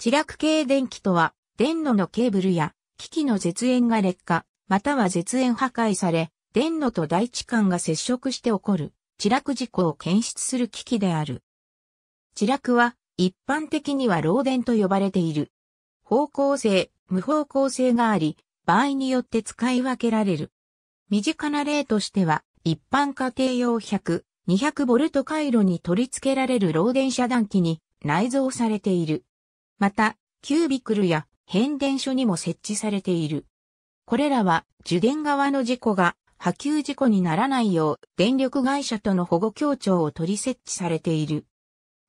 地落系電気とは、電炉のケーブルや機器の絶縁が劣化、または絶縁破壊され、電炉と大地間が接触して起こる、地落事故を検出する機器である。地落は、一般的には漏電と呼ばれている。方向性、無方向性があり、場合によって使い分けられる。身近な例としては、一般家庭用100、200ボルト回路に取り付けられる漏電遮断機に内蔵されている。また、キュービクルや変電所にも設置されている。これらは受電側の事故が波及事故にならないよう電力会社との保護協調を取り設置されている。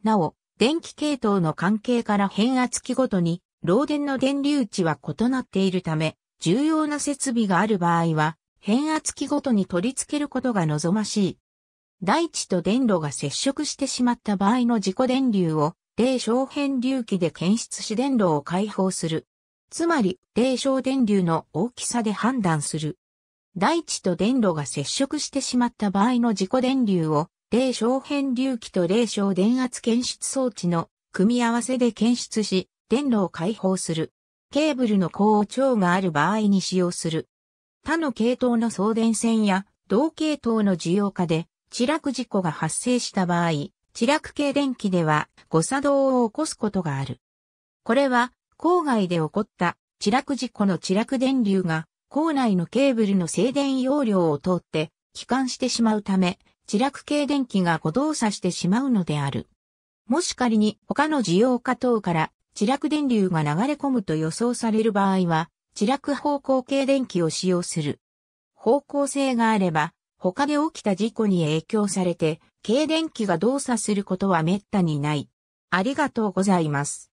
なお、電気系統の関係から変圧器ごとに漏電の電流値は異なっているため、重要な設備がある場合は、変圧器ごとに取り付けることが望ましい。大地と電路が接触してしまった場合の事故電流を霊小変流器で検出し電路を解放する。つまり、霊小電流の大きさで判断する。大地と電路が接触してしまった場合の自己電流を、霊小変流器と霊小電圧検出装置の組み合わせで検出し、電路を解放する。ケーブルの高長がある場合に使用する。他の系統の送電線や同系統の需要化で、地落事故が発生した場合、地落系電気では誤作動を起こすことがある。これは郊外で起こった地落事故の地落電流が校内のケーブルの静電容量を通って帰還してしまうため、地落系電気が誤動作してしまうのである。もし仮に他の需要家等から地落電流が流れ込むと予想される場合は、地落方向系電気を使用する。方向性があれば、他で起きた事故に影響されて、軽電機が動作することは滅多にない。ありがとうございます。